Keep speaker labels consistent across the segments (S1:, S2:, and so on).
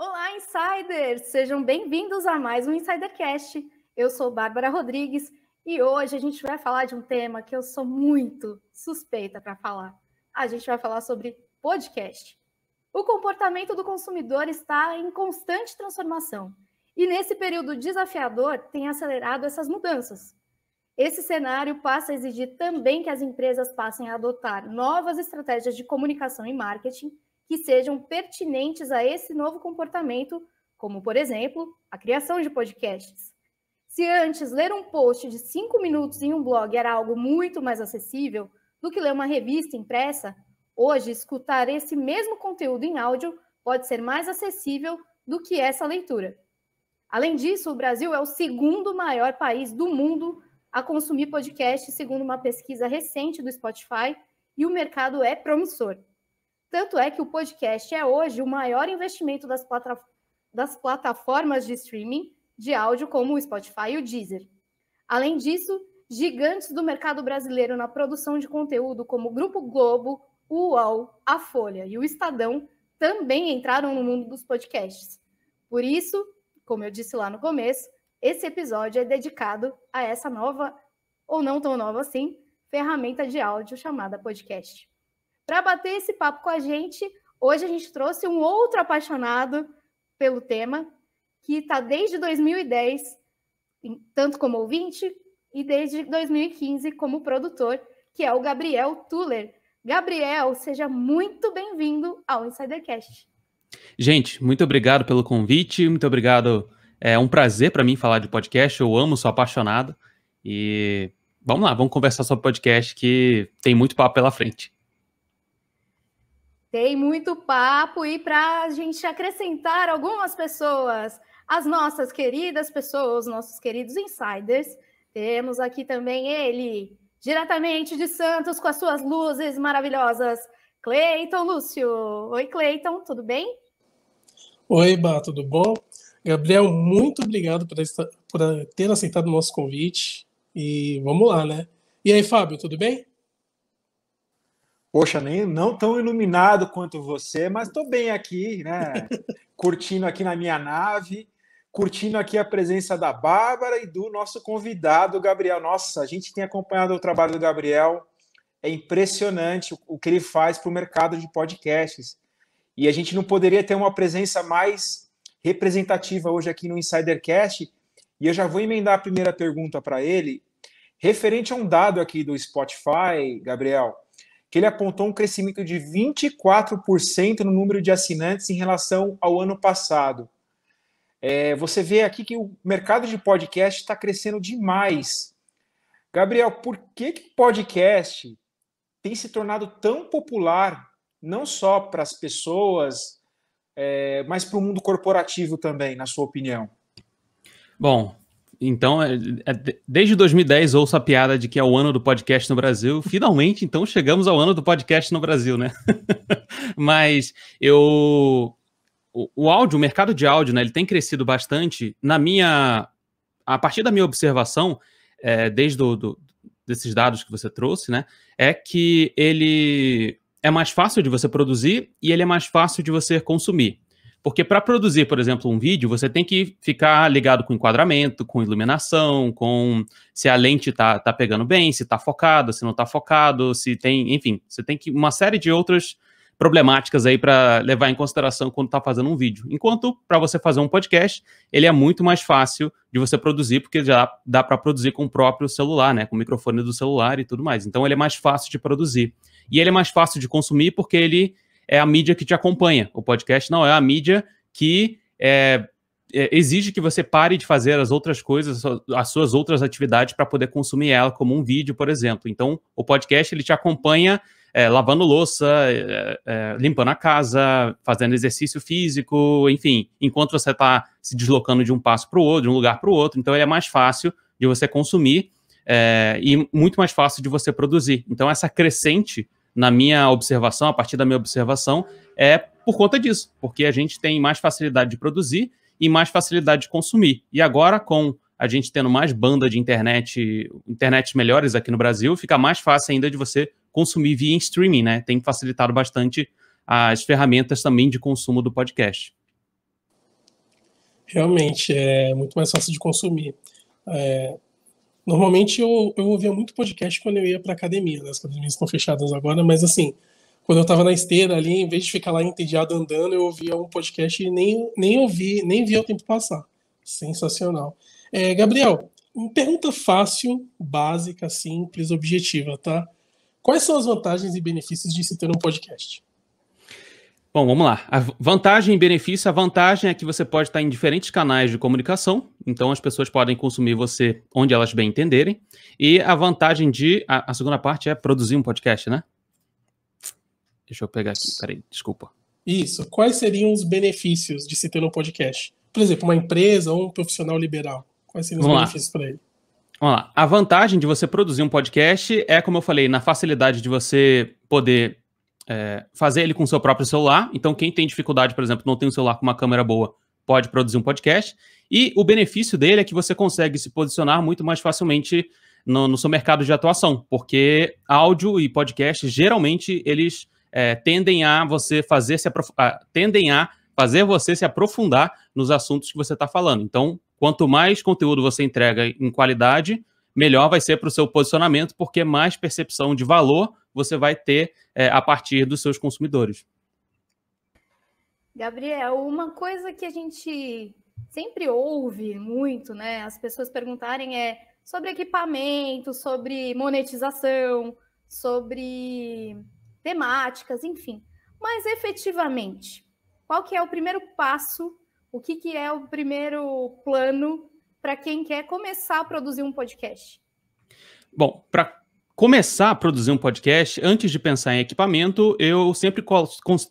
S1: Olá, insiders! Sejam bem-vindos a mais um Insidercast. Eu sou Bárbara Rodrigues e hoje a gente vai falar de um tema que eu sou muito suspeita para falar. A gente vai falar sobre podcast. O comportamento do consumidor está em constante transformação e, nesse período desafiador, tem acelerado essas mudanças. Esse cenário passa a exigir também que as empresas passem a adotar novas estratégias de comunicação e marketing que sejam pertinentes a esse novo comportamento, como, por exemplo, a criação de podcasts. Se antes ler um post de cinco minutos em um blog era algo muito mais acessível do que ler uma revista impressa, hoje escutar esse mesmo conteúdo em áudio pode ser mais acessível do que essa leitura. Além disso, o Brasil é o segundo maior país do mundo a consumir podcast, segundo uma pesquisa recente do Spotify, e o mercado é promissor. Tanto é que o podcast é hoje o maior investimento das, plata das plataformas de streaming de áudio, como o Spotify e o Deezer. Além disso, gigantes do mercado brasileiro na produção de conteúdo, como o Grupo Globo, o UOL, a Folha e o Estadão, também entraram no mundo dos podcasts. Por isso, como eu disse lá no começo, esse episódio é dedicado a essa nova, ou não tão nova assim, ferramenta de áudio chamada podcast. Para bater esse papo com a gente, hoje a gente trouxe um outro apaixonado pelo tema, que está desde 2010, tanto como ouvinte, e desde 2015 como produtor, que é o Gabriel Tuller. Gabriel, seja muito bem-vindo ao Insidercast.
S2: Gente, muito obrigado pelo convite, muito obrigado. É um prazer para mim falar de podcast, eu amo, sou apaixonado. E vamos lá, vamos conversar sobre podcast que tem muito papo pela frente.
S1: Tem muito papo e para a gente acrescentar algumas pessoas, as nossas queridas pessoas, nossos queridos insiders, temos aqui também ele, diretamente de Santos, com as suas luzes maravilhosas, Cleiton Lúcio. Oi, Cleiton, tudo bem?
S3: Oi, Bá, tudo bom? Gabriel, muito obrigado por, esta, por ter aceitado o nosso convite e vamos lá, né? E aí, Fábio, tudo bem?
S4: poxa, nem não tão iluminado quanto você, mas estou bem aqui, né? curtindo aqui na minha nave, curtindo aqui a presença da Bárbara e do nosso convidado, Gabriel. Nossa, a gente tem acompanhado o trabalho do Gabriel, é impressionante o que ele faz para o mercado de podcasts. E a gente não poderia ter uma presença mais representativa hoje aqui no Insidercast. E eu já vou emendar a primeira pergunta para ele, referente a um dado aqui do Spotify, Gabriel que ele apontou um crescimento de 24% no número de assinantes em relação ao ano passado. É, você vê aqui que o mercado de podcast está crescendo demais. Gabriel, por que, o podcast tem se tornado tão popular, não só para as pessoas, é, mas para o mundo corporativo também, na sua opinião?
S2: Bom, então, é, é, desde 2010 ouço a piada de que é o ano do podcast no Brasil. Finalmente, então, chegamos ao ano do podcast no Brasil, né? Mas eu. O, áudio, o mercado de áudio, né? Ele tem crescido bastante. Na minha. A partir da minha observação, é, desde do, do, desses dados que você trouxe, né? É que ele é mais fácil de você produzir e ele é mais fácil de você consumir. Porque para produzir, por exemplo, um vídeo, você tem que ficar ligado com enquadramento, com iluminação, com se a lente tá, tá pegando bem, se tá focado, se não tá focado, se tem, enfim, você tem que uma série de outras problemáticas aí para levar em consideração quando tá fazendo um vídeo. Enquanto para você fazer um podcast, ele é muito mais fácil de você produzir porque já dá para produzir com o próprio celular, né, com o microfone do celular e tudo mais. Então ele é mais fácil de produzir. E ele é mais fácil de consumir porque ele é a mídia que te acompanha. O podcast não é a mídia que é, é, exige que você pare de fazer as outras coisas, as suas outras atividades para poder consumir ela, como um vídeo, por exemplo. Então, o podcast ele te acompanha é, lavando louça, é, é, é, limpando a casa, fazendo exercício físico, enfim, enquanto você está se deslocando de um passo para o outro, de um lugar para o outro. Então, ele é mais fácil de você consumir e muito mais fácil de você produzir. Então, essa crescente na minha observação, a partir da minha observação, é por conta disso, porque a gente tem mais facilidade de produzir e mais facilidade de consumir. E agora, com a gente tendo mais banda de internet, internets melhores aqui no Brasil, fica mais fácil ainda de você consumir via streaming, né? Tem facilitado bastante as ferramentas também de consumo do podcast.
S3: Realmente, é muito mais fácil de consumir. É, Normalmente eu, eu ouvia muito podcast quando eu ia para academia, né? as academias estão fechadas agora, mas assim, quando eu estava na esteira ali, em vez de ficar lá entediado andando, eu ouvia um podcast e nem, nem ouvi, nem via o tempo passar. Sensacional. É, Gabriel, uma pergunta fácil, básica, simples, objetiva, tá? Quais são as vantagens e benefícios de se ter um podcast?
S2: Bom, vamos lá. A vantagem e benefício. A vantagem é que você pode estar em diferentes canais de comunicação, então as pessoas podem consumir você onde elas bem entenderem. E a vantagem de. A, a segunda parte é produzir um podcast, né? Deixa eu pegar aqui, peraí, desculpa.
S3: Isso. Quais seriam os benefícios de se ter um podcast? Por exemplo, uma empresa ou um profissional liberal. Quais seriam os benefícios para ele?
S2: Vamos lá. A vantagem de você produzir um podcast é, como eu falei, na facilidade de você poder é, fazer ele com o seu próprio celular. Então, quem tem dificuldade, por exemplo, não tem um celular com uma câmera boa, pode produzir um podcast. E o benefício dele é que você consegue se posicionar muito mais facilmente no, no seu mercado de atuação, porque áudio e podcast, geralmente, eles é, tendem a você fazer se aprof... tendem a fazer você se aprofundar nos assuntos que você está falando. Então, quanto mais conteúdo você entrega em qualidade, melhor vai ser para o seu posicionamento, porque é mais percepção de valor você vai ter é, a partir dos seus consumidores.
S1: Gabriel, uma coisa que a gente sempre ouve muito, né? As pessoas perguntarem é sobre equipamento, sobre monetização, sobre temáticas, enfim. Mas efetivamente, qual que é o primeiro passo? O que, que é o primeiro plano para quem quer começar a produzir um podcast?
S2: Bom, para começar a produzir um podcast, antes de pensar em equipamento, eu sempre,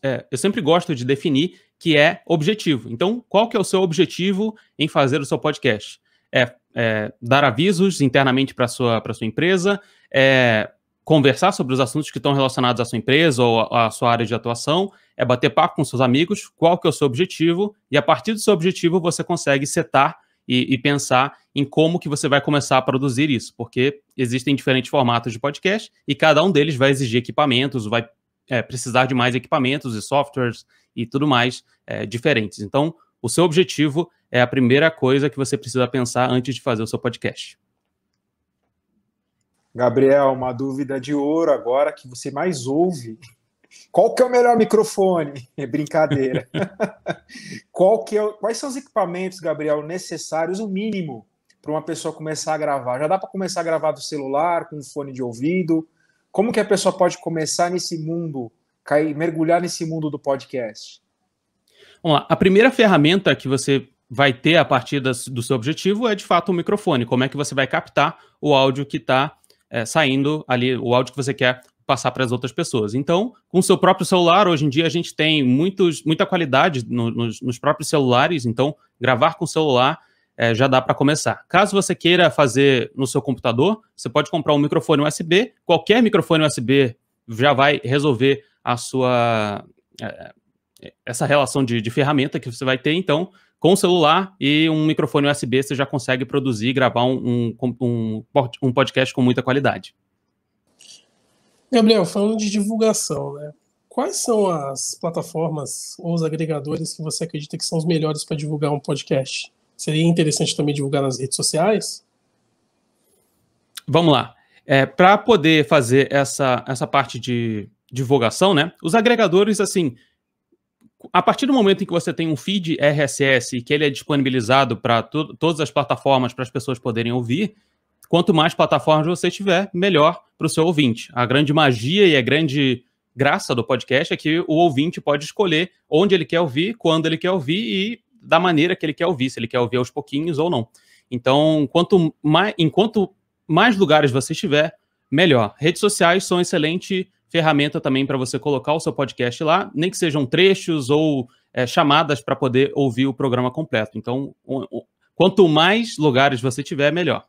S2: é, eu sempre gosto de definir que é objetivo. Então, qual que é o seu objetivo em fazer o seu podcast? É, é dar avisos internamente para sua para sua empresa, é conversar sobre os assuntos que estão relacionados à sua empresa ou à sua área de atuação, é bater papo com seus amigos, qual que é o seu objetivo, e a partir do seu objetivo você consegue setar e, e, pensar em como que você vai começar a produzir isso, porque existem diferentes formatos de podcast e cada um deles vai exigir equipamentos, vai é, precisar de mais equipamentos e softwares e tudo mais é, diferentes. Então, o seu objetivo é a primeira coisa que você precisa pensar antes de fazer o seu podcast.
S4: Gabriel, uma dúvida de ouro agora que você mais ouve qual que é o melhor microfone? É brincadeira. Qual que é Quais são os equipamentos, Gabriel, necessários, o mínimo, para uma pessoa começar a gravar? Já dá para começar a gravar do celular, com um fone de ouvido? Como que a pessoa pode começar nesse mundo, cair, mergulhar nesse mundo do podcast?
S2: Vamos lá. A primeira ferramenta que você vai ter a partir das, do seu objetivo é, de fato, o microfone. Como é que você vai captar o áudio que está é, eh, saindo ali, o áudio que você quer passar para as outras pessoas. Então, com o seu próprio celular, hoje em dia a gente tem muitos, muita qualidade no, nos, nos, próprios celulares, então gravar com o celular é, já dá para começar. Caso você queira fazer no seu computador, você pode comprar um microfone USB, qualquer microfone USB já vai resolver a sua é, é, essa relação de, de ferramenta que você vai ter, então com o celular e um microfone USB, você já consegue produzir e gravar um, um, um podcast com muita qualidade.
S3: Gabriel, falando de divulgação, né? Quais são as plataformas ou os agregadores que você acredita que são os melhores para divulgar um podcast? Seria interessante também divulgar nas redes sociais?
S2: Vamos lá. É, para poder fazer essa, essa parte de divulgação, né? Os agregadores, assim, a partir do momento em que você tem um feed RSS e que ele é disponibilizado para to todas as plataformas para as pessoas poderem ouvir, quanto mais plataformas você tiver, melhor para o seu ouvinte. A grande magia e a grande graça do podcast é que o ouvinte pode escolher onde ele quer ouvir, quando ele quer ouvir e da maneira que ele quer ouvir, se ele quer ouvir aos pouquinhos ou não. Então, quanto mais, enquanto mais lugares você tiver, melhor. Redes sociais são excelente ferramenta também para você colocar o seu podcast lá, nem que sejam trechos ou é, chamadas para poder ouvir o programa completo. Então, o, o, quanto mais lugares você tiver, melhor.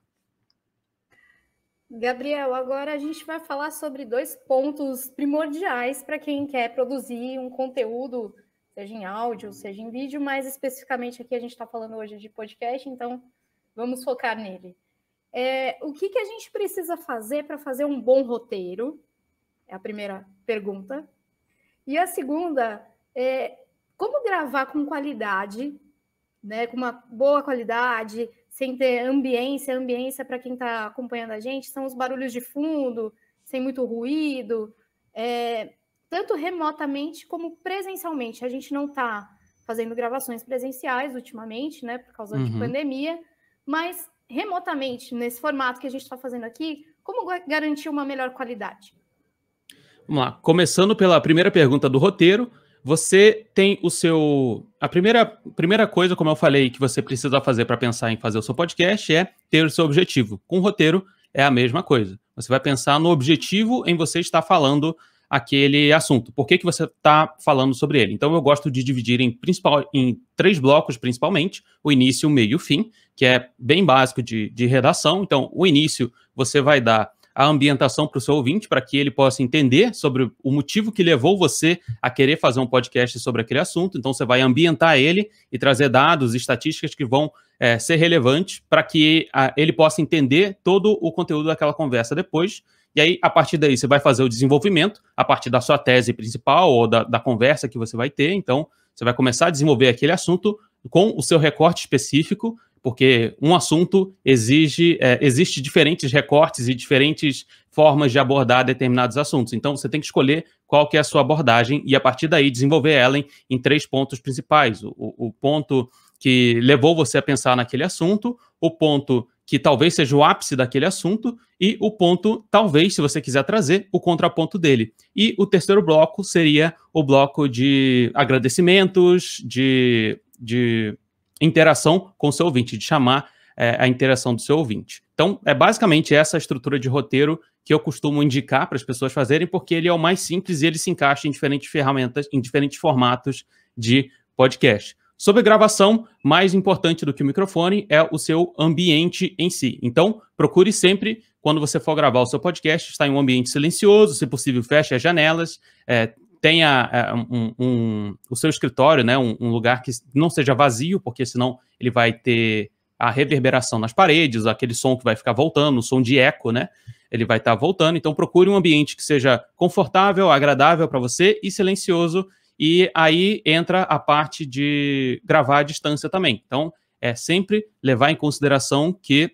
S1: Gabriel, agora a gente vai falar sobre dois pontos primordiais para quem quer produzir um conteúdo, seja em áudio, seja em vídeo, mas especificamente aqui a gente está falando hoje de podcast, então vamos focar nele. É, o que, que a gente precisa fazer para fazer um bom roteiro? É a primeira pergunta. E a segunda é como gravar com qualidade, né, com uma boa qualidade, sem ter ambiência. Ambiência, para quem está acompanhando a gente, são os barulhos de fundo, sem muito ruído, é, tanto remotamente como presencialmente. A gente não está fazendo gravações presenciais ultimamente, né, por causa uhum. de pandemia, mas remotamente, nesse formato que a gente está fazendo aqui, como garantir uma melhor qualidade?
S2: Vamos lá, começando pela primeira pergunta do roteiro. Você tem o seu. A primeira, primeira coisa, como eu falei, que você precisa fazer para pensar em fazer o seu podcast é ter o seu objetivo. Com o roteiro, é a mesma coisa. Você vai pensar no objetivo em você estar falando aquele assunto. Por que, que você está falando sobre ele? Então, eu gosto de dividir em, principal, em três blocos, principalmente: o início, o meio e o fim, que é bem básico de, de redação. Então, o início, você vai dar a ambientação para o seu ouvinte, para que ele possa entender sobre o motivo que levou você a querer fazer um podcast sobre aquele assunto. Então, você vai ambientar ele e trazer dados, estatísticas que vão é, ser relevantes para que a, ele possa entender todo o conteúdo daquela conversa depois. E aí, a partir daí, você vai fazer o desenvolvimento, a partir da sua tese principal ou da, da conversa que você vai ter. Então, você vai começar a desenvolver aquele assunto com o seu recorte específico porque um assunto exige é, existe diferentes recortes e diferentes formas de abordar determinados assuntos. Então você tem que escolher qual que é a sua abordagem e a partir daí desenvolver ela em, em três pontos principais: o, o ponto que levou você a pensar naquele assunto, o ponto que talvez seja o ápice daquele assunto e o ponto, talvez, se você quiser trazer, o contraponto dele. E o terceiro bloco seria o bloco de agradecimentos, de, de interação com o seu ouvinte, de chamar é, a interação do seu ouvinte. Então, é basicamente essa estrutura de roteiro que eu costumo indicar para as pessoas fazerem, porque ele é o mais simples e ele se encaixa em diferentes ferramentas, em diferentes formatos de podcast. Sobre gravação, mais importante do que o microfone é o seu ambiente em si. Então, procure sempre, quando você for gravar o seu podcast, estar em um ambiente silencioso, se possível, feche as janelas, é, tenha é, um, um, o seu escritório, né, um, um, lugar que não seja vazio, porque senão ele vai ter a reverberação nas paredes, aquele som que vai ficar voltando, o som de eco, né? Ele vai estar tá voltando. Então procure um ambiente que seja confortável, agradável para você e silencioso. E aí entra a parte de gravar à distância também. Então é sempre levar em consideração que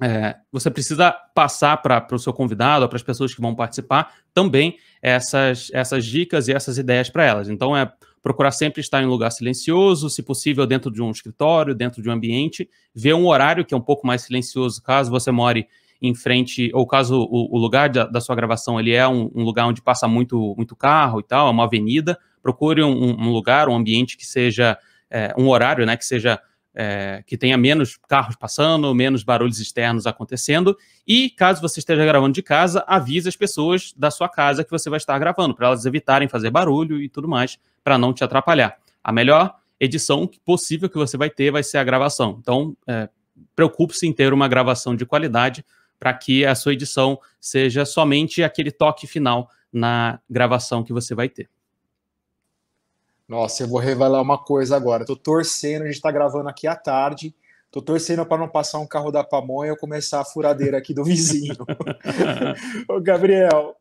S2: é, você precisa passar para o seu convidado, para as pessoas que vão participar, também essas, essas dicas e essas ideias para elas. Então, é procurar sempre estar em um lugar silencioso, se possível dentro de um escritório, dentro de um ambiente, ver um horário que é um pouco mais silencioso, caso você more em frente, ou caso o, o lugar da, da, sua gravação ele é um, um, lugar onde passa muito, muito carro e tal, é uma avenida, procure um, um lugar, um ambiente que seja, é, um horário, né, que seja é, que tenha menos carros passando, menos barulhos externos acontecendo. E caso você esteja gravando de casa, avise as pessoas da sua casa que você vai estar gravando, para elas evitarem fazer barulho e tudo mais, para não te atrapalhar. A melhor edição possível que você vai ter vai ser a gravação. Então, é, preocupe-se em ter uma gravação de qualidade para que a sua edição seja somente aquele toque final na gravação que você vai ter.
S4: Nossa, eu vou revelar uma coisa agora. Tô torcendo, a gente tá gravando aqui à tarde. Tô torcendo para não passar um carro da pamonha ou começar a furadeira aqui do vizinho. Ô, Gabriel,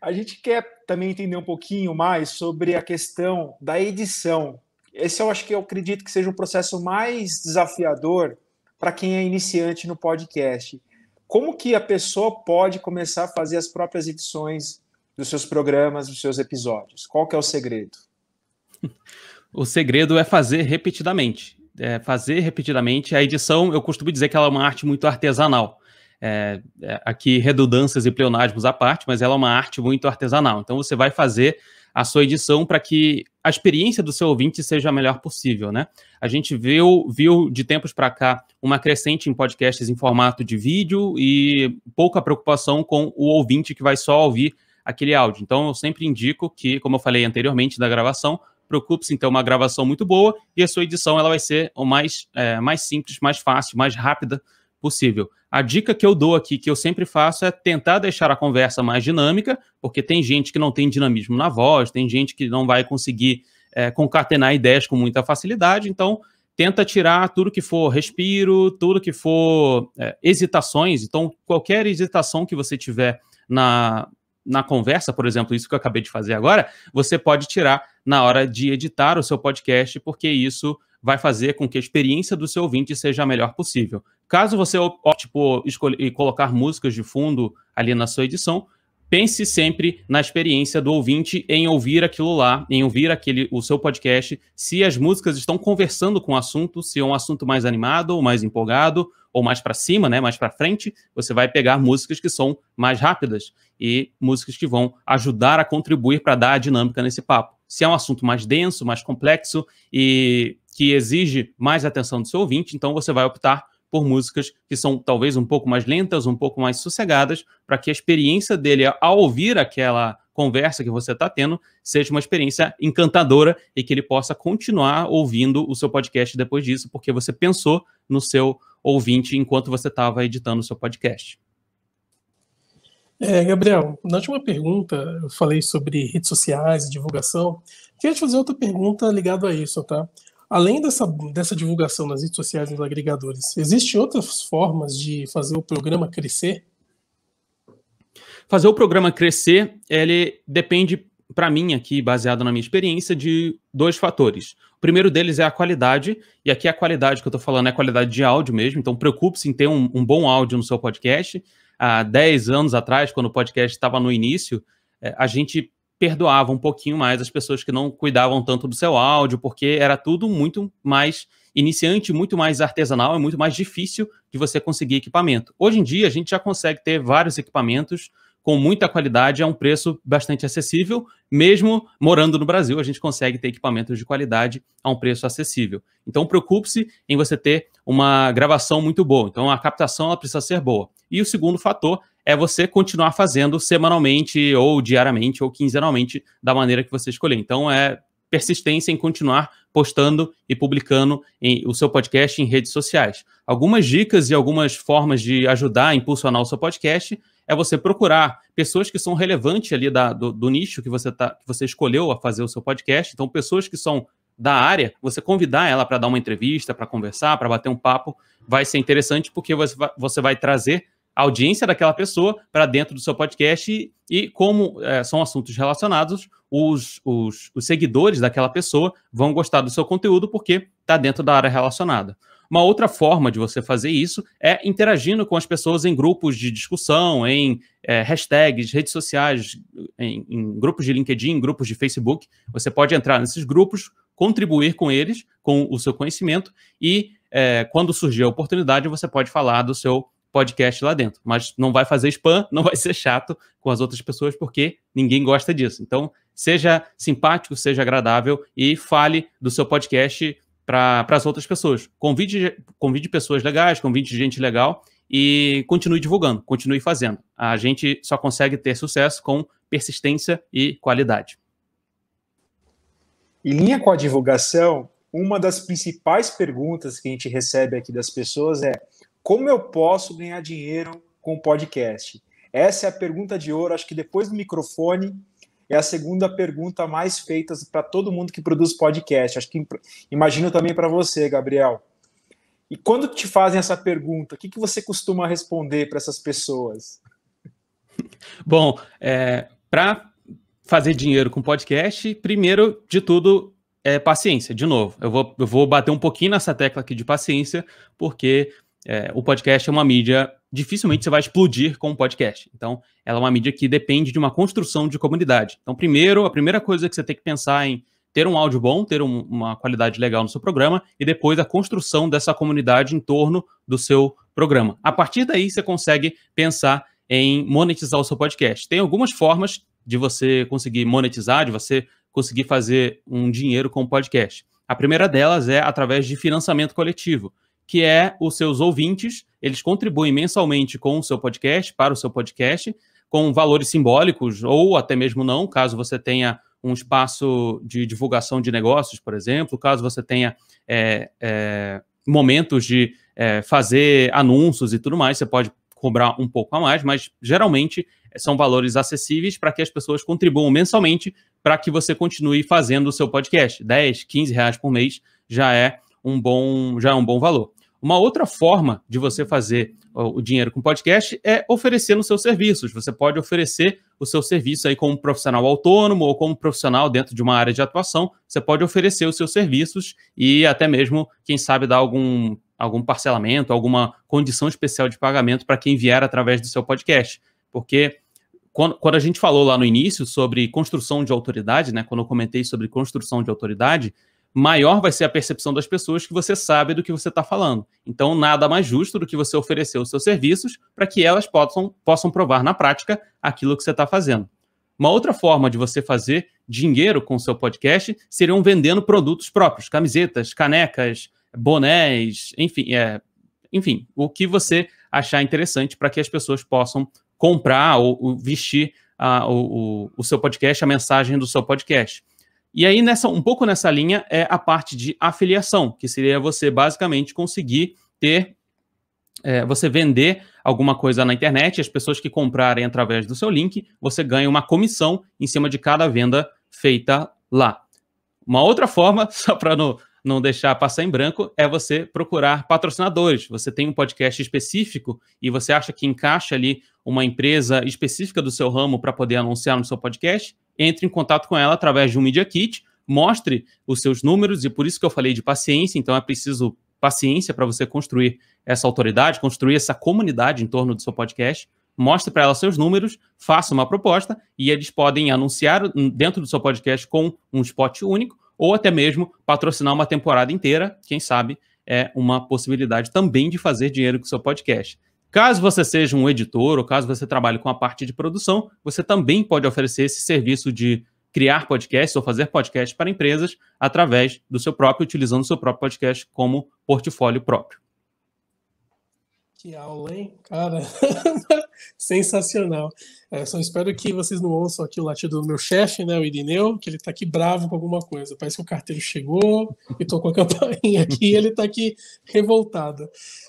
S4: a gente quer também entender um pouquinho mais sobre a questão da edição. Esse eu acho que eu acredito que seja o um processo mais desafiador para quem é iniciante no podcast. Como que a pessoa pode começar a fazer as próprias edições dos seus programas, dos seus episódios? Qual que é o segredo?
S2: o segredo é fazer repetidamente. É fazer repetidamente. A edição, eu costumo dizer que ela é uma arte muito artesanal. É, é aqui, redundâncias e pleonasmos à parte, mas ela é uma arte muito artesanal. Então, você vai fazer a sua edição para que a experiência do seu ouvinte seja a melhor possível, né? A gente viu, viu de tempos para cá uma crescente em podcasts em formato de vídeo e pouca preocupação com o ouvinte que vai só ouvir aquele áudio. Então, eu sempre indico que, como eu falei anteriormente da gravação, Preocupe-se, então, é uma gravação muito boa e a sua edição ela vai ser o mais, é, mais simples, mais fácil, mais rápida possível. A dica que eu dou aqui, que eu sempre faço, é tentar deixar a conversa mais dinâmica, porque tem gente que não tem dinamismo na voz, tem gente que não vai conseguir é, concatenar ideias com muita facilidade, então tenta tirar tudo que for respiro, tudo que for é, hesitações, então qualquer hesitação que você tiver na, na conversa, por exemplo, isso que eu acabei de fazer agora, você pode tirar na hora de editar o seu podcast, porque isso vai fazer com que a experiência do seu ouvinte seja a melhor possível. Caso você opte por escolher colocar músicas de fundo ali na sua edição, pense sempre na experiência do ouvinte em ouvir aquilo lá, em ouvir aquele o seu podcast, se as músicas estão conversando com o assunto, se é um assunto mais animado ou mais empolgado, ou mais para cima, né, mais para frente, você vai pegar músicas que são mais rápidas e músicas que vão ajudar a contribuir para dar a dinâmica nesse papo. Se é um assunto mais denso, mais complexo e que exige mais atenção do seu ouvinte, então você vai optar por músicas que são talvez um pouco mais lentas, um pouco mais sossegadas, para que a experiência dele ao ouvir aquela conversa que você está tendo seja uma experiência encantadora e que ele possa continuar ouvindo o seu podcast depois disso, porque você pensou no seu ouvinte enquanto você estava editando o seu podcast.
S3: É, Gabriel, na última pergunta eu falei sobre redes sociais e divulgação. Queria te fazer outra pergunta ligada a isso, tá? Além dessa, dessa divulgação nas redes sociais e nos agregadores, existem outras formas de fazer o programa crescer?
S2: Fazer o programa crescer, ele depende para mim aqui, baseado na minha experiência, de dois fatores. O primeiro deles é a qualidade, e aqui a qualidade que eu estou falando é a qualidade de áudio mesmo, então preocupe-se em ter um, um, bom áudio no seu podcast. Há 10 anos atrás, quando o podcast estava no início, eh, a gente perdoava um pouquinho mais as pessoas que não cuidavam tanto do seu áudio, porque era tudo muito mais iniciante, muito mais artesanal, e muito mais difícil de você conseguir equipamento. Hoje em dia, a gente já consegue ter vários equipamentos com muita qualidade a é um preço bastante acessível. Mesmo morando no Brasil, a gente consegue ter equipamentos de qualidade a um preço acessível. Então, preocupe-se em você ter uma gravação muito boa. Então, a captação ela precisa ser boa. E o segundo fator é você continuar fazendo semanalmente, ou diariamente, ou quinzenalmente, da maneira que você escolher. Então, é persistência em continuar postando e publicando em, o seu podcast em redes sociais. Algumas dicas e algumas formas de ajudar a impulsionar o seu podcast é você procurar pessoas que são relevantes ali da, do, do, nicho que você, tá, que você escolheu a fazer o seu podcast. Então, pessoas que são da área, você convidar ela para dar uma entrevista, para conversar, para bater um papo, vai ser interessante porque você vai, você vai trazer a audiência daquela pessoa para dentro do seu podcast e, e como é, são assuntos relacionados, os, os, os seguidores daquela pessoa vão gostar do seu conteúdo porque está dentro da área relacionada. Uma outra forma de você fazer isso é interagindo com as pessoas em grupos de discussão, em é, hashtags, redes sociais, em, em grupos de LinkedIn, grupos de Facebook. Você pode entrar nesses grupos, contribuir com eles, com o seu conhecimento, e é, quando surgir a oportunidade, você pode falar do seu podcast lá dentro. Mas não vai fazer spam, não vai ser chato com as outras pessoas, porque ninguém gosta disso. Então, seja simpático, seja agradável e fale do seu podcast para as outras pessoas. Convide, convide pessoas legais, convide gente legal e continue divulgando, continue fazendo. A gente só consegue ter sucesso com persistência e qualidade.
S4: Em linha com a divulgação, uma das principais perguntas que a gente recebe aqui das pessoas é: como eu posso ganhar dinheiro com podcast? Essa é a pergunta de ouro. Acho que depois do microfone, é a segunda pergunta mais feita para todo mundo que produz podcast. Acho que imagino também para você, Gabriel. E quando te fazem essa pergunta, o que, que você costuma responder para essas pessoas?
S2: Bom, é, para fazer dinheiro com podcast, primeiro de tudo é paciência. De novo, eu vou, eu vou bater um pouquinho nessa tecla aqui de paciência, porque é, o podcast é uma mídia dificilmente você vai explodir com um podcast. Então, ela é uma mídia que depende de uma construção de comunidade. Então, primeiro, a primeira coisa que você tem que pensar em ter um áudio bom, ter um, uma qualidade legal no seu programa e depois a construção dessa comunidade em torno do seu programa. A partir daí, você consegue pensar em monetizar o seu podcast. Tem algumas formas de você conseguir monetizar, de você conseguir fazer um dinheiro com o podcast. A primeira delas é através de financiamento coletivo, que é os seus ouvintes eles contribuem mensalmente com o seu podcast, para o seu podcast, com valores simbólicos ou até mesmo não, caso você tenha um espaço de divulgação de negócios, por exemplo, caso você tenha é, é, momentos de é, fazer anúncios e tudo mais, você pode cobrar um pouco a mais, mas geralmente são valores acessíveis para que as pessoas contribuam mensalmente para que você continue fazendo o seu podcast. 10, 15 reais por mês já é um bom, já é um bom valor. Uma outra forma de você fazer o dinheiro com podcast é oferecer os seus serviços. Você pode oferecer o seu serviço aí como profissional autônomo ou como profissional dentro de uma área de atuação. Você pode oferecer os seus serviços e até mesmo, quem sabe, dar algum, algum parcelamento, alguma condição especial de pagamento para quem vier através do seu podcast. Porque quando, quando, a gente falou lá no início sobre construção de autoridade, né? Quando eu comentei sobre construção de autoridade, maior vai ser a percepção das pessoas que você sabe do que você está falando. Então, nada mais justo do que você oferecer os seus serviços para que elas possam, possam provar na prática aquilo que você está fazendo. Uma outra forma de você fazer dinheiro com o seu podcast seriam vendendo produtos próprios, camisetas, canecas, bonés, enfim, é, enfim, o que você achar interessante para que as pessoas possam comprar ou, ou vestir a, o, o seu podcast, a mensagem do seu podcast. E aí, nessa, um pouco nessa linha, é a parte de afiliação, que seria você basicamente conseguir ter. É, você vender alguma coisa na internet, as pessoas que comprarem através do seu link, você ganha uma comissão em cima de cada venda feita lá. Uma outra forma, só para não, não deixar passar em branco, é você procurar patrocinadores. Você tem um podcast específico e você acha que encaixa ali uma empresa específica do seu ramo para poder anunciar no seu podcast, entre em contato com ela através de um Media Kit, mostre os seus números, e por isso que eu falei de paciência, então é preciso paciência para você construir essa autoridade, construir essa comunidade em torno do seu podcast. Mostre para ela seus números, faça uma proposta e eles podem anunciar dentro do seu podcast com um spot único ou até mesmo patrocinar uma temporada inteira. Quem sabe é uma possibilidade também de fazer dinheiro com o seu podcast. Caso você seja um editor ou caso você trabalhe com a parte de produção, você também pode oferecer esse serviço de criar podcasts ou fazer podcasts para empresas através do seu próprio, utilizando o seu próprio podcast como portfólio próprio.
S3: Que aula, hein? Cara, sensacional. É, só espero que vocês não ouçam aqui o latido do meu chefe, né, o Irineu, que ele está aqui bravo com alguma coisa. Parece que o carteiro chegou e tocou a campainha aqui e ele está aqui revoltado.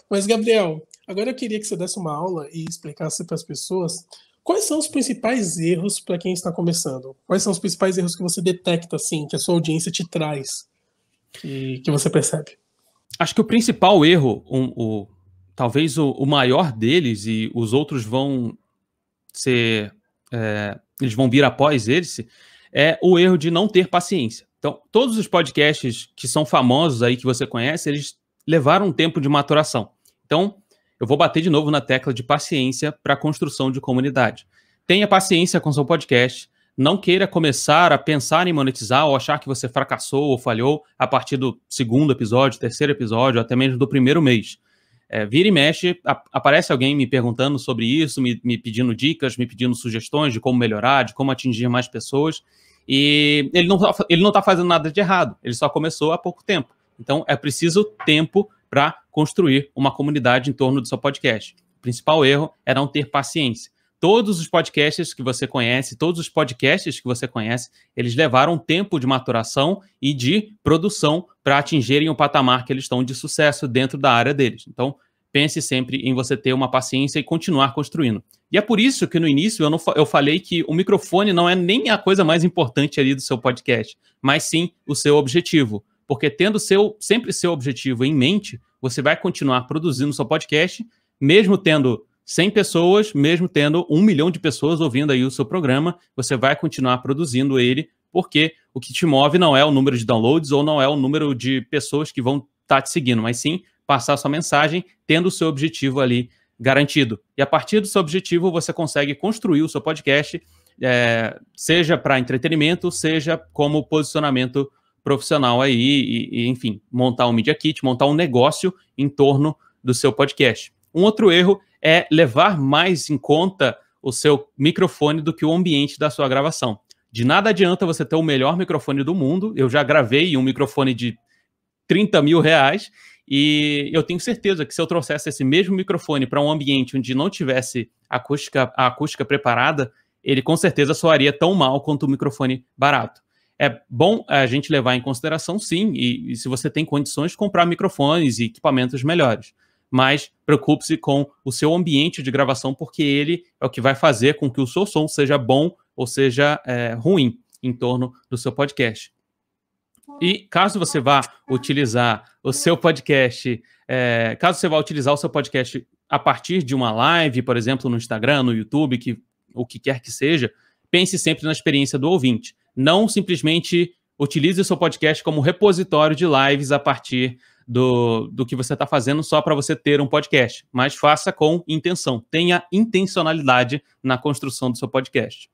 S3: Mas, Gabriel, Agora eu queria que você desse uma aula e explicasse para as pessoas quais são os principais erros para quem está começando. Quais são os principais erros que você detecta, assim, que a sua audiência te traz, e que você percebe?
S2: Acho que o principal erro, um, o, talvez o, o, maior deles, e os outros vão ser. É, eles vão vir após eles é o erro de não ter paciência. Então, todos os podcasts que são famosos aí, que você conhece, eles levaram um tempo de maturação. Então, eu vou bater de novo na tecla de paciência para a construção de comunidade. Tenha paciência com seu podcast, não queira começar a pensar em monetizar ou achar que você fracassou ou falhou a partir do segundo episódio, terceiro episódio, até mesmo do primeiro mês. É, vira e mexe, aparece alguém me perguntando sobre isso, me, me pedindo dicas, me pedindo sugestões de como melhorar, de como atingir mais pessoas. E ele não está tá fazendo nada de errado, ele só começou há pouco tempo. Então é preciso tempo para construir uma comunidade em torno do seu podcast. O principal erro é não ter paciência. Todos os podcasts que você conhece, todos os podcasts que você conhece, eles levaram tempo de maturação e de produção para atingirem o patamar que eles estão de sucesso dentro da área deles. Então, pense sempre em você ter uma paciência e continuar construindo. E é por isso que no início eu, não, eu falei que o microfone não é nem a coisa mais importante ali do seu podcast, mas sim o seu objetivo. Porque tendo seu, sempre seu objetivo em mente, você vai continuar produzindo seu podcast, mesmo tendo 100 pessoas, mesmo tendo um milhão de pessoas ouvindo aí o seu programa, você vai continuar produzindo ele, porque o que te move não é o número de downloads ou não é o número de pessoas que vão estar tá te seguindo, mas sim passar sua mensagem tendo o seu objetivo ali garantido. E a partir do seu objetivo, você consegue construir o seu podcast, é, seja para entretenimento, seja como posicionamento profissional aí e, e, enfim, montar um Media Kit, montar um negócio em torno do seu podcast. Um outro erro é levar mais em conta o seu microfone do que o ambiente da sua gravação. De nada adianta você ter o melhor microfone do mundo. Eu já gravei um microfone de 30 mil reais e eu tenho certeza que se eu trouxesse esse mesmo microfone para um ambiente onde não tivesse acústica, a acústica preparada, ele com certeza soaria tão mal quanto o microfone barato é bom é, a gente levar em consideração, sim, e, e se você tem condições de comprar microfones e equipamentos melhores. Mas preocupe-se com o seu ambiente de gravação, porque ele é o que vai fazer com que o seu som seja bom ou seja é, ruim em torno do seu podcast. E caso você vá utilizar o seu podcast, é, caso você vá utilizar o seu podcast a partir de uma live, por exemplo, no Instagram, no YouTube, que, o que quer que seja, pense sempre na experiência do ouvinte. Não simplesmente utilize o seu podcast como repositório de lives a partir do, do que você está fazendo só para você ter um podcast, mas faça com intenção. Tenha intencionalidade na construção do seu podcast.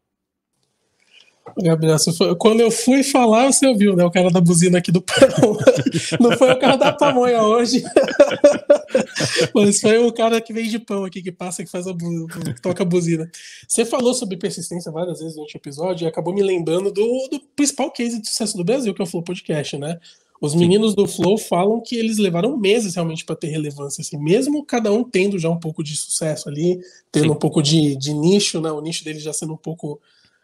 S3: Gabriel, né, quando eu fui falar, você ouviu, né? O cara da buzina aqui do pão. Não foi o cara da pamonha hoje. Mas foi o cara que de pão aqui, que passa, que faz a bu... que toca a buzina. Você falou sobre persistência várias vezes no último episódio e acabou me lembrando do, do principal case de sucesso do Brasil, que é o Flow Podcast, né? Os meninos do Flow falam que eles levaram meses realmente para ter relevância, assim, mesmo cada um tendo já um pouco de sucesso ali, tendo Sim. um pouco de, de nicho, né? O nicho deles já sendo um pouco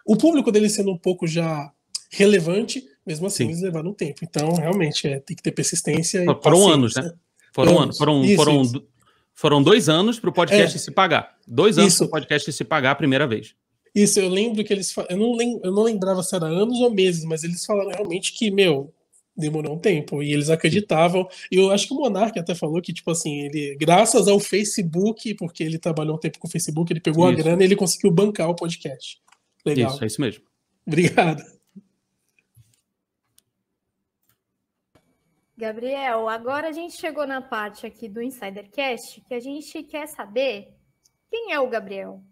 S3: o público dele sendo um pouco já relevante, mesmo assim eles levaram um tempo. Então, realmente, é, tem que ter persistência. For, foram anos, né? Foram anos. Foram, isso, foram, isso.
S2: foram dois anos para o podcast é, se pagar. Dois anos para o podcast se pagar a primeira vez.
S3: Isso, eu lembro que eles. Eu não, lem, eu não lembrava se era anos ou meses, mas eles falaram realmente que, meu, demorou um tempo e eles acreditavam. E eu acho que o Monark até falou que, tipo assim, ele, graças ao Facebook, porque ele trabalhou um tempo com o Facebook, ele pegou Isso. a grana e ele conseguiu bancar o podcast.
S2: Legal. Isso, é isso mesmo.
S3: Obrigado.
S1: Gabriel, agora a gente chegou na parte aqui do Insidercast que a gente quer saber quem é o Gabriel.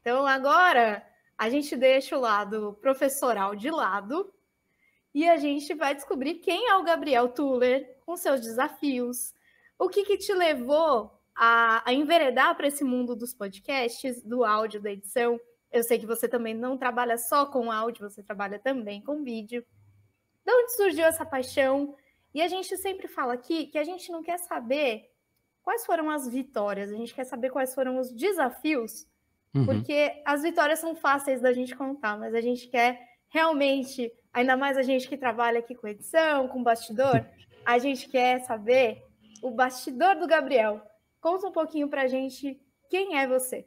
S1: Então agora a gente deixa o lado professoral de lado e a gente vai descobrir quem é o Gabriel Tuller, com seus desafios, o que, que te levou a, a enveredar para esse mundo dos podcasts, do áudio, da edição, eu sei que você também não trabalha só com áudio, você trabalha também com vídeo. De onde surgiu essa paixão? E a gente sempre fala aqui que a gente não quer saber quais foram as vitórias, a gente quer saber quais foram os desafios, uhum. porque as vitórias são fáceis da gente contar, mas a gente quer realmente, ainda mais a gente que trabalha aqui com edição, com bastidor, a gente quer saber o bastidor do Gabriel. Conta um pouquinho pra gente quem é você.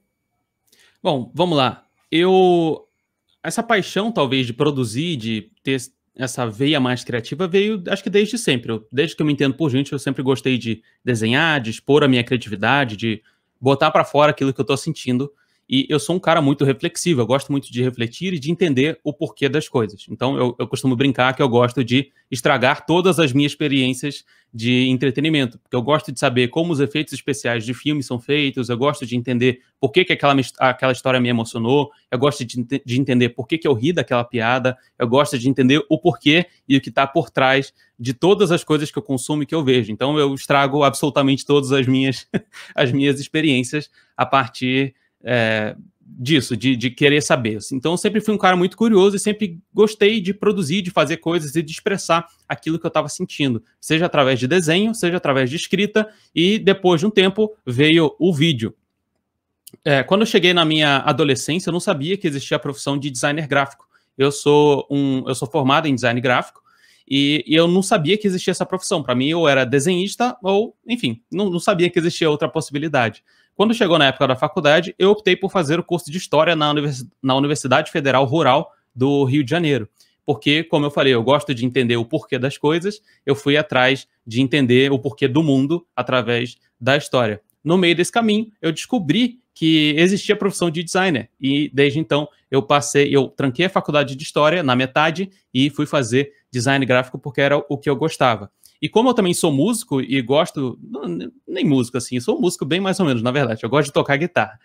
S2: Bom, vamos lá eu essa paixão talvez de produzir, de ter essa veia mais criativa veio, acho que desde sempre. Eu, desde que eu me entendo por gente, eu sempre gostei de desenhar, de expor a minha criatividade, de botar para fora aquilo que eu estou sentindo. E eu sou um cara muito reflexivo, eu gosto muito de refletir e de entender o porquê das coisas. Então, eu, eu costumo brincar que eu gosto de estragar todas as minhas experiências de entretenimento. Porque eu gosto de saber como os efeitos especiais de filmes são feitos, eu gosto de entender por que, que aquela, aquela história me emocionou, eu gosto de, de entender por que, que eu ri daquela piada, eu gosto de entender o porquê e o que está por trás de todas as coisas que eu consumo e que eu vejo. Então eu estrago absolutamente todas as minhas, as minhas experiências a partir é, disso, de, de, querer saber. Então, eu sempre fui um cara muito curioso e sempre gostei de produzir, de fazer coisas e de expressar aquilo que eu estava sentindo, seja através de desenho, seja através de escrita, e depois de um tempo veio o vídeo. É, quando eu cheguei na minha adolescência, eu não sabia que existia a profissão de designer gráfico. Eu sou um, eu sou formado em design gráfico e, e eu não sabia que existia essa profissão. Para mim, eu era desenhista ou, enfim, não, não sabia que existia outra possibilidade. Quando chegou na época da faculdade, eu optei por fazer o curso de História na, Univers na Universidade Federal Rural do Rio de Janeiro. Porque, como eu falei, eu gosto de entender o porquê das coisas, eu fui atrás de entender o porquê do mundo através da história. No meio desse caminho, eu descobri que existia a profissão de designer. E desde então eu passei, eu tranquei a faculdade de história na metade e fui fazer design gráfico porque era o que eu gostava. E como eu também sou músico e gosto, não, nem músico assim, eu sou músico bem mais ou menos, na verdade, eu gosto de tocar guitarra.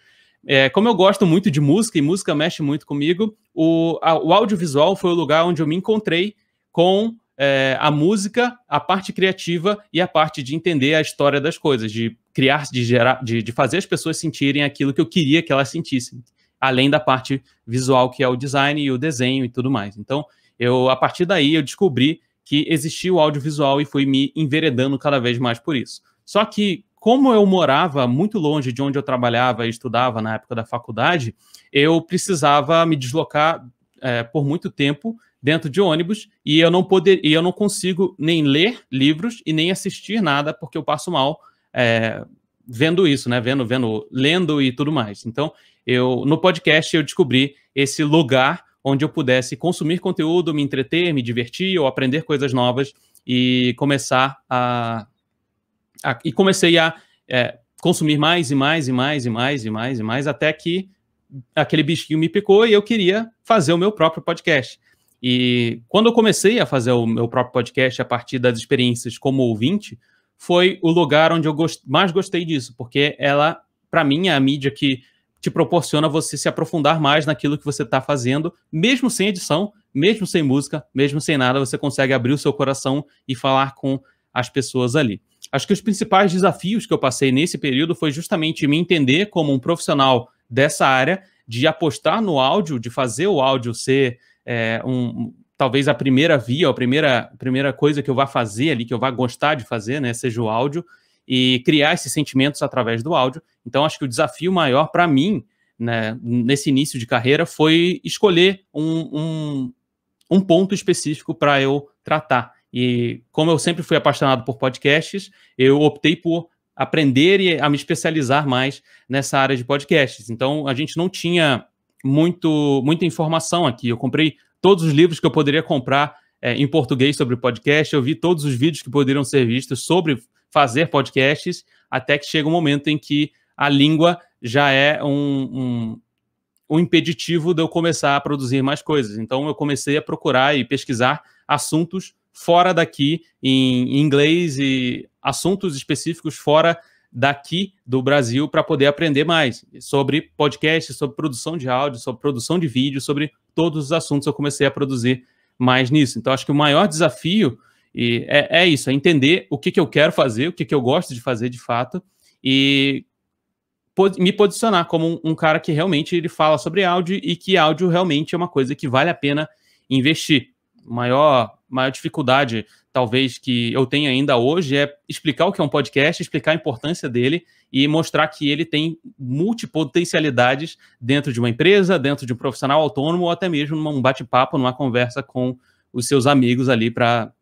S2: É, como eu gosto muito de música e música mexe muito comigo, o, a, o audiovisual foi o lugar onde eu me encontrei com é, a música, a parte criativa e a parte de entender a história das coisas, de criar, de gerar, de, de fazer as pessoas sentirem aquilo que eu queria que elas sentissem, além da parte visual que é o design e o desenho e tudo mais. Então, eu a partir daí eu descobri que existia o audiovisual e fui me enveredando cada vez mais por isso. Só que, como eu morava muito longe de onde eu trabalhava e estudava na época da faculdade, eu precisava me deslocar é, por muito tempo dentro de ônibus e eu não poder, e eu não consigo nem ler livros e nem assistir nada porque eu passo mal é, vendo isso, né? Vendo, vendo, lendo e tudo mais. Então, eu no podcast eu descobri esse lugar onde eu pudesse consumir conteúdo, me entreter, me divertir ou aprender coisas novas e começar a. a e comecei a é, consumir mais e mais e mais e mais e mais e mais até que aquele bichinho me picou e eu queria fazer o meu próprio podcast. E quando eu comecei a fazer o meu próprio podcast a partir das experiências como ouvinte, foi o lugar onde eu gost mais gostei disso, porque ela, para mim, é a mídia que te proporciona você se aprofundar mais naquilo que você está fazendo, mesmo sem edição, mesmo sem música, mesmo sem nada, você consegue abrir o seu coração e falar com as pessoas ali. Acho que os principais desafios que eu passei nesse período foi justamente me entender como um profissional dessa área, de apostar no áudio, de fazer o áudio ser é, um, talvez a primeira via, a primeira, a primeira coisa que eu vá fazer ali, que eu vá gostar de fazer, né, seja o áudio, e criar esses sentimentos através do áudio. Então, acho que o desafio maior para mim, né, nesse início de carreira, foi escolher um, um, um ponto específico para eu tratar. E como eu sempre fui apaixonado por podcasts, eu optei por aprender e a me especializar mais nessa área de podcasts. Então, a gente não tinha muito, muita informação aqui. Eu comprei todos os livros que eu poderia comprar é, em português sobre podcast, eu vi todos os vídeos que poderiam ser vistos sobre fazer podcasts, até que chega um momento em que a língua já é um, um, um impeditivo de eu começar a produzir mais coisas. Então eu comecei a procurar e pesquisar assuntos fora daqui, em, inglês e assuntos específicos fora daqui do Brasil para poder aprender mais sobre podcast, sobre produção de áudio, sobre produção de vídeo, sobre todos os assuntos eu comecei a produzir mais nisso. Então acho que o maior desafio e é, é isso, é entender o que, que eu quero fazer, o que, que eu gosto de fazer de fato, e me posicionar como um, um, cara que realmente ele fala sobre áudio e que áudio realmente é uma coisa que vale a pena investir. Maior, maior dificuldade, talvez, que eu tenho ainda hoje é explicar o que é um podcast, explicar a importância dele e mostrar que ele tem multipotencialidades dentro de uma empresa, dentro de um profissional autônomo ou até mesmo num bate-papo, numa conversa com os seus amigos ali para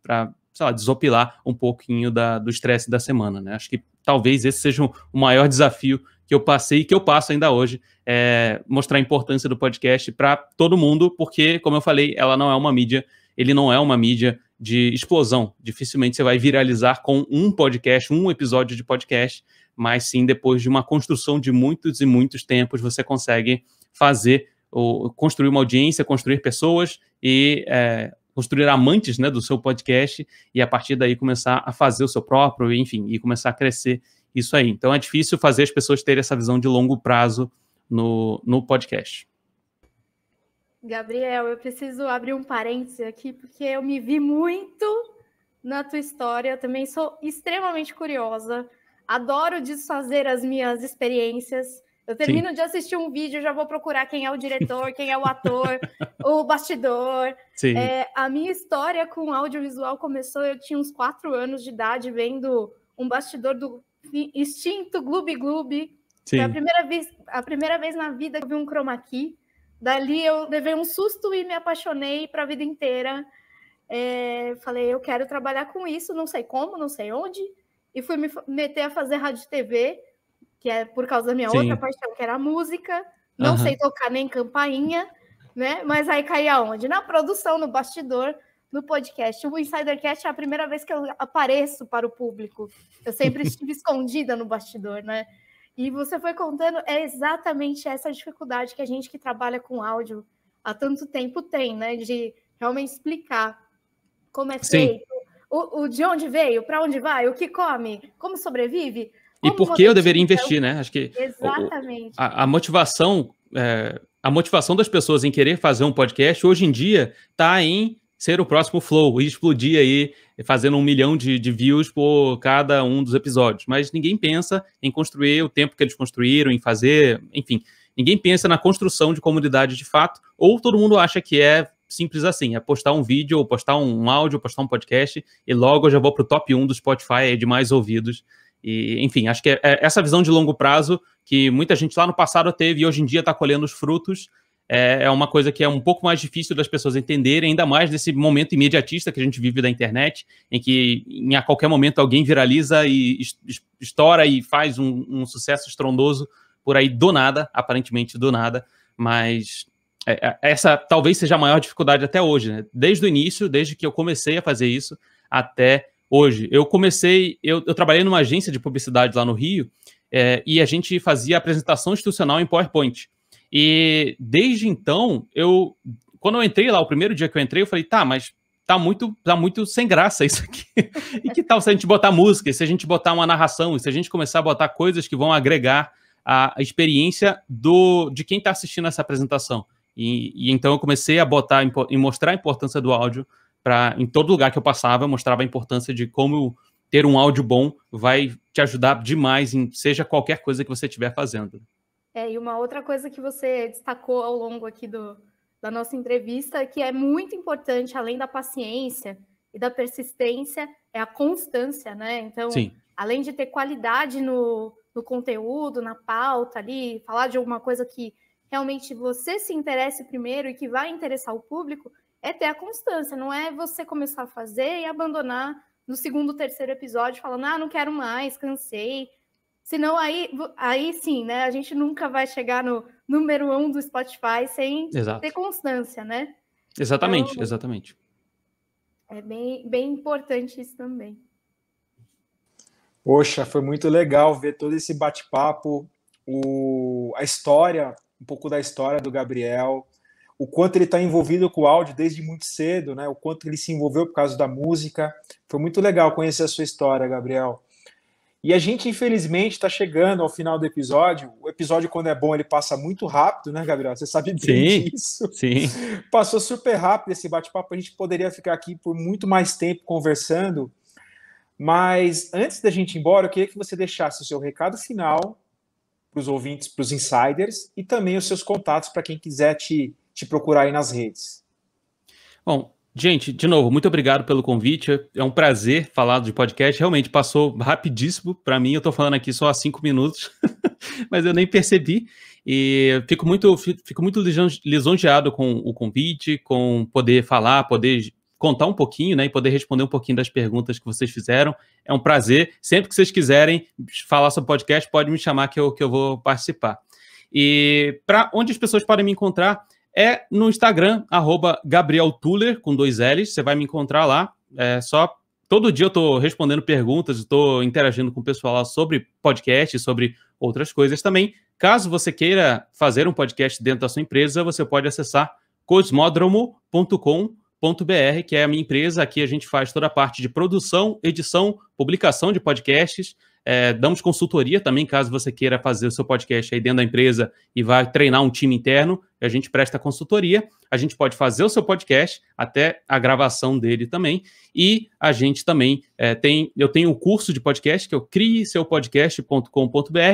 S2: sei lá, desopilar um pouquinho da, do estresse da semana, né? Acho que talvez esse seja o maior desafio que eu passei e que eu passo ainda hoje, é mostrar a importância do podcast para todo mundo, porque, como eu falei, ela não é uma mídia, ele não é uma mídia de explosão. Dificilmente você vai viralizar com um podcast, um episódio de podcast, mas sim depois de uma construção de muitos e muitos tempos, você consegue fazer ou construir uma audiência, construir pessoas e é, construir amantes né, do seu podcast e a partir daí começar a fazer o seu próprio, enfim, e começar a crescer isso aí. Então é difícil fazer as pessoas terem essa visão de longo prazo no, no podcast.
S1: Gabriel, eu preciso abrir um parêntese aqui, porque eu me vi muito na tua história. Eu também sou extremamente curiosa, adoro desfazer as minhas experiências. Eu termino Sim. de assistir um vídeo, já vou procurar quem é o diretor, quem é o ator, o bastidor. É, a minha história com audiovisual começou, eu tinha uns quatro anos de idade, vendo um bastidor do extinto Gloob Gloob. Foi a primeira, vez, a primeira vez na vida que eu vi um chroma key. Dali eu levei um susto e me apaixonei para a vida inteira. É, falei, eu quero trabalhar com isso, não sei como, não sei onde. E fui me meter a fazer rádio e TV que é por causa da minha Sim. outra paixão, que era a música. Não uhum. sei tocar nem campainha, né? Mas aí caí aonde? Na produção, no bastidor, no podcast. O Insidercast é a primeira vez que eu apareço para o público. Eu sempre estive escondida no bastidor, né? E você foi contando, é exatamente essa dificuldade que a gente que trabalha com áudio há tanto tempo tem, né? De realmente explicar como é feito, o, o de onde veio, para onde vai, o que come, como sobrevive e por que eu deveria investir, né? Acho que exatamente
S2: a, a motivação é, a motivação das pessoas em querer fazer um podcast hoje em dia está em ser o próximo flow e explodir aí fazendo um milhão de, de, views por cada um dos episódios. Mas ninguém pensa em construir o tempo que eles construíram, em fazer, enfim, ninguém pensa na construção de comunidade de fato, ou todo mundo acha que é simples assim, é postar um vídeo, ou postar um áudio, ou postar um podcast, e logo eu já vou para o top 1 do Spotify de mais ouvidos e, enfim, acho que é, é, essa visão de longo prazo que muita gente lá no passado teve e hoje em dia está colhendo os frutos é, é, uma coisa que é um pouco mais difícil das pessoas entenderem, ainda mais nesse momento imediatista que a gente vive da internet, em que em, a qualquer momento alguém viraliza e estoura e faz um, um sucesso estrondoso por aí do nada, aparentemente do nada, mas é, essa talvez seja a maior dificuldade até hoje, né? Desde o início, desde que eu comecei a fazer isso, até hoje. Eu comecei, eu, eu trabalhei numa agência de publicidade lá no Rio é, e a gente fazia apresentação institucional em PowerPoint. E desde então, eu, quando eu entrei lá, o primeiro dia que eu entrei, eu falei, tá, mas tá muito, tá muito sem graça isso aqui. e que tal se a gente botar música, se a gente botar uma narração, se a gente começar a botar coisas que vão agregar a experiência do de quem está assistindo essa apresentação. E, e, então eu comecei a botar e mostrar a importância do áudio para em todo lugar que eu passava, eu mostrava a importância de como ter um áudio bom vai te ajudar demais em seja qualquer coisa que você estiver fazendo.
S1: É, e uma outra coisa que você destacou ao longo aqui do, da nossa entrevista, que é muito importante, além da paciência e da persistência, é a constância, né? Então, Sim. além de ter qualidade no, no conteúdo, na pauta ali, falar de alguma coisa que realmente você se interesse primeiro e que vai interessar o público, é ter a constância, não é você começar a fazer e abandonar no segundo, terceiro episódio, falando, ah, não quero mais, cansei. Senão aí, aí sim, né? A gente nunca vai chegar no número um do Spotify sem Exato. ter constância, né? Exatamente, então, exatamente. É bem, bem importante isso também.
S4: Poxa, foi muito legal ver todo esse bate-papo, o, a história, um pouco da história do Gabriel, o quanto ele está envolvido com o áudio desde muito cedo, né? O quanto ele se envolveu por causa da música. Foi muito legal conhecer a sua história, Gabriel. E a gente, infelizmente, está chegando ao final do episódio. O episódio, quando é bom, ele passa muito rápido, né, Gabriel? Você sabe bem sim, disso. Sim. Passou super rápido esse bate-papo. A gente poderia ficar aqui por muito mais tempo conversando. Mas antes da gente ir embora, eu queria que você deixasse o seu recado final para os ouvintes, para os insiders, e também os seus contatos para quem quiser te te procurar aí nas redes.
S2: Bom, gente, de novo, muito obrigado pelo convite. É um prazer falar de podcast. Realmente passou rapidíssimo para mim. Eu estou falando aqui só há cinco minutos, mas eu nem percebi. E fico muito, fico muito lisonjeado com o convite, com poder falar, poder contar um pouquinho, né, e poder responder um pouquinho das perguntas que vocês fizeram. É um prazer. Sempre que vocês quiserem falar sobre podcast, pode me chamar que eu, que eu vou participar. E para onde as pessoas podem me encontrar? é no Instagram, arroba Gabriel Tuller, com dois L's, você vai me encontrar lá, é só... Todo dia eu estou respondendo perguntas, estou interagindo com o pessoal lá sobre podcast, sobre outras coisas também. Caso você queira fazer um podcast dentro da sua empresa, você pode acessar cosmodromo.com.br que é a minha empresa. Aqui a gente faz toda a parte de produção, edição, publicação de podcasts. É, damos consultoria também, caso você queira fazer o seu podcast aí dentro da empresa e vai treinar um time interno, a gente presta consultoria. A gente pode fazer o seu podcast até a gravação dele também. E a gente também é, tem, eu tenho um curso de podcast que é o crieseupodcast.com.br.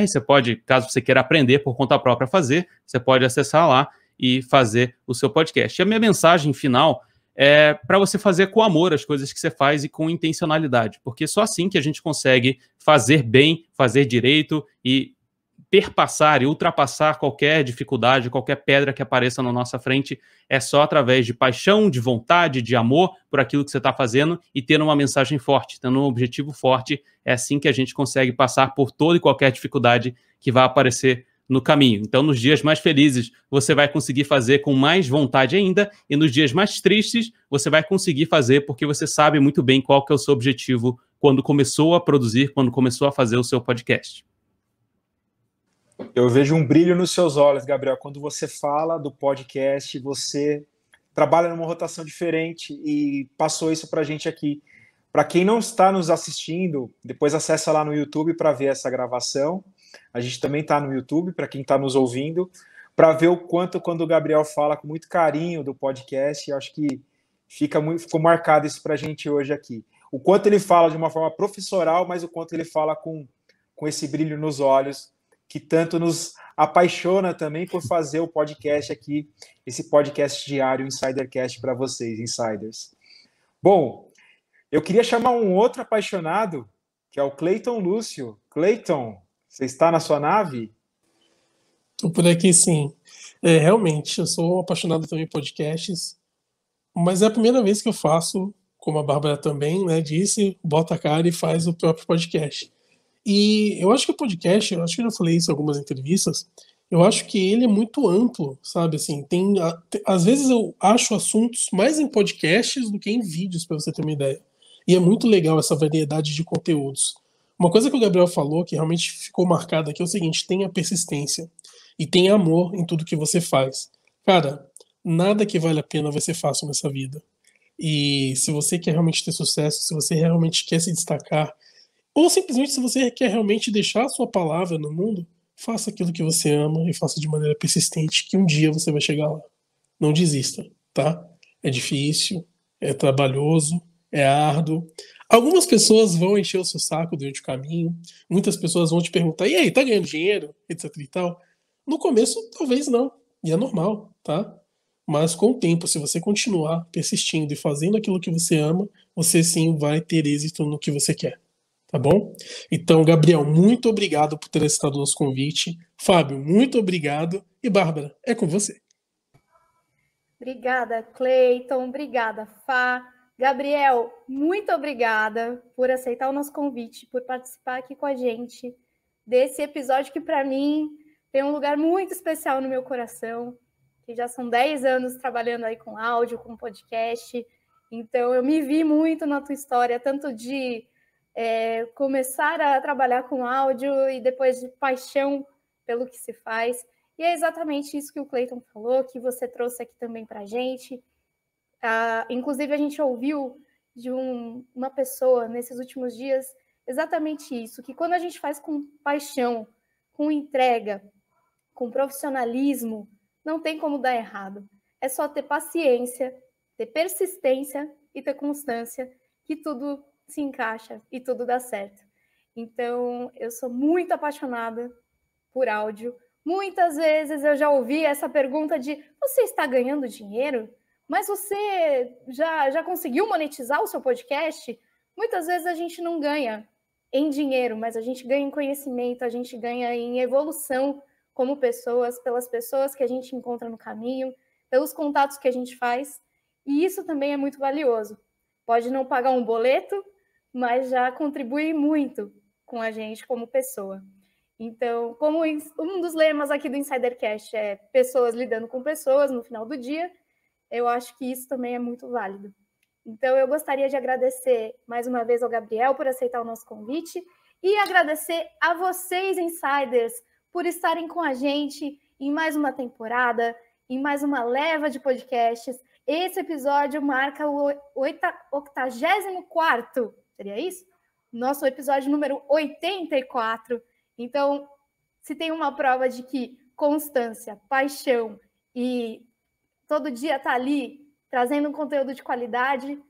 S2: Você pode, caso você queira aprender por conta própria fazer, você pode acessar lá e fazer o seu podcast. E a minha mensagem final é, para você fazer com amor as coisas que você faz e com intencionalidade, porque só assim que a gente consegue fazer bem, fazer direito e perpassar e ultrapassar qualquer dificuldade, qualquer pedra que apareça na nossa frente, é só através de paixão, de vontade, de amor por aquilo que você está fazendo e tendo uma mensagem forte, tendo um objetivo forte. É assim que a gente consegue passar por toda e qualquer dificuldade que vai aparecer no caminho. Então, nos dias mais felizes, você vai conseguir fazer com mais vontade ainda, e nos dias mais tristes, você vai conseguir fazer porque você sabe muito bem qual que é o seu objetivo quando começou a produzir, quando começou a fazer o seu podcast. Eu vejo um brilho nos seus
S4: olhos, Gabriel, quando você fala do podcast, você trabalha numa rotação diferente e passou isso para a gente aqui. Para quem não está nos assistindo, depois acessa lá no YouTube para ver essa gravação. A gente também está no YouTube, para quem está nos ouvindo, para ver o quanto, quando o Gabriel fala com muito carinho do podcast, acho que fica muito, ficou marcado isso para a gente hoje aqui. O quanto ele fala de uma forma professoral, mas o quanto ele fala com, com esse brilho nos olhos, que tanto nos apaixona também por fazer o podcast aqui, esse podcast diário, Insidercast, para vocês, insiders. Bom, eu queria chamar um outro apaixonado, que é o Cleiton Lúcio. Cleiton, você está na sua nave?
S3: Por aqui, sim. É, realmente, eu sou apaixonado também por podcasts, mas é a primeira vez que eu faço, como a Bárbara também né, disse, bota a cara e faz o próprio podcast. E eu acho que o podcast, eu acho que eu já falei isso em algumas entrevistas, eu acho que ele é muito amplo, sabe? Assim, tem, às vezes eu acho assuntos mais em podcasts do que em vídeos, para você ter uma ideia. E é muito legal essa variedade de conteúdos. Uma coisa que o Gabriel falou que realmente ficou marcada aqui é o seguinte: tenha persistência e tenha amor em tudo que você faz. Cara, nada que vale a pena vai ser fácil nessa vida. E se você quer realmente ter sucesso, se você realmente quer se destacar, ou simplesmente se você quer realmente deixar a sua palavra no mundo, faça aquilo que você ama e faça de maneira persistente, que um dia você vai chegar lá. Não desista, tá? É difícil, é trabalhoso, é árduo. Algumas pessoas vão encher o seu saco durante o caminho, muitas pessoas vão te perguntar: e aí, tá ganhando dinheiro? Etc e tal. No começo, talvez não, e é normal, tá? Mas com o tempo, se você continuar persistindo e fazendo aquilo que você ama, você sim vai ter êxito no que você quer. Tá bom? Então, Gabriel, muito obrigado por ter aceitado o nosso convite. Fábio, muito obrigado. E Bárbara, é com você.
S1: Obrigada, Cleiton. Obrigada, Fá. Gabriel, muito obrigada por aceitar o nosso convite, por participar aqui com a gente desse episódio que, para mim, tem um lugar muito especial no meu coração, que já são 10 anos trabalhando aí com áudio, com podcast. Então, eu me vi muito na tua história, tanto de é, começar a trabalhar com áudio e depois de paixão pelo que se faz. E é exatamente isso que o Cleiton falou, que você trouxe aqui também para a gente Uh, inclusive, a gente ouviu de um, uma pessoa nesses últimos dias exatamente isso: que quando a gente faz com paixão, com entrega, com profissionalismo, não tem como dar errado. É só ter paciência, ter persistência e ter constância que tudo se encaixa e tudo dá certo. Então, eu sou muito apaixonada por áudio. Muitas vezes eu já ouvi essa pergunta de: você está ganhando dinheiro? Mas você já, já conseguiu monetizar o seu podcast? Muitas vezes a gente não ganha em dinheiro, mas a gente ganha em conhecimento, a gente ganha em evolução como pessoas, pelas pessoas que a gente encontra no caminho, pelos contatos que a gente faz. E isso também é muito valioso. Pode não pagar um boleto, mas já contribui muito com a gente como pessoa. Então, como um dos lemas aqui do Insidercast é pessoas lidando com pessoas no final do dia, eu acho que isso também é muito válido. Então, eu gostaria de agradecer mais uma vez ao Gabriel por aceitar o nosso convite e agradecer a vocês, insiders, por estarem com a gente em mais uma temporada, em mais uma leva de podcasts. Esse episódio marca o 84, seria isso? Nosso episódio número 84. Então, se tem uma prova de que constância, paixão e Todo dia tá ali trazendo um conteúdo de qualidade.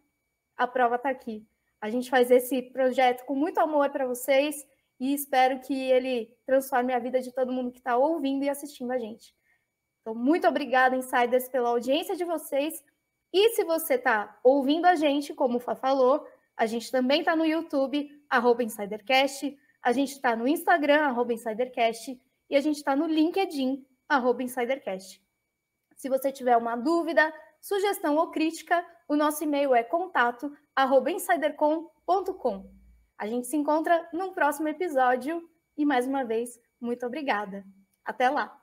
S1: A prova tá aqui. A gente faz esse projeto com muito amor para vocês e espero que ele transforme a vida de todo mundo que está ouvindo e assistindo a gente. Então, muito obrigada, Insiders, pela audiência de vocês. E se você está ouvindo a gente, como o Fá falou, a gente também está no YouTube, arroba InsiderCast, a gente está no Instagram, arroba InsiderCast, e a gente está no LinkedIn, arroba InsiderCast. Se você tiver uma dúvida, sugestão ou crítica, o nosso e-mail é contato@insidercom.com. A gente se encontra num próximo episódio e mais uma vez, muito obrigada. Até lá.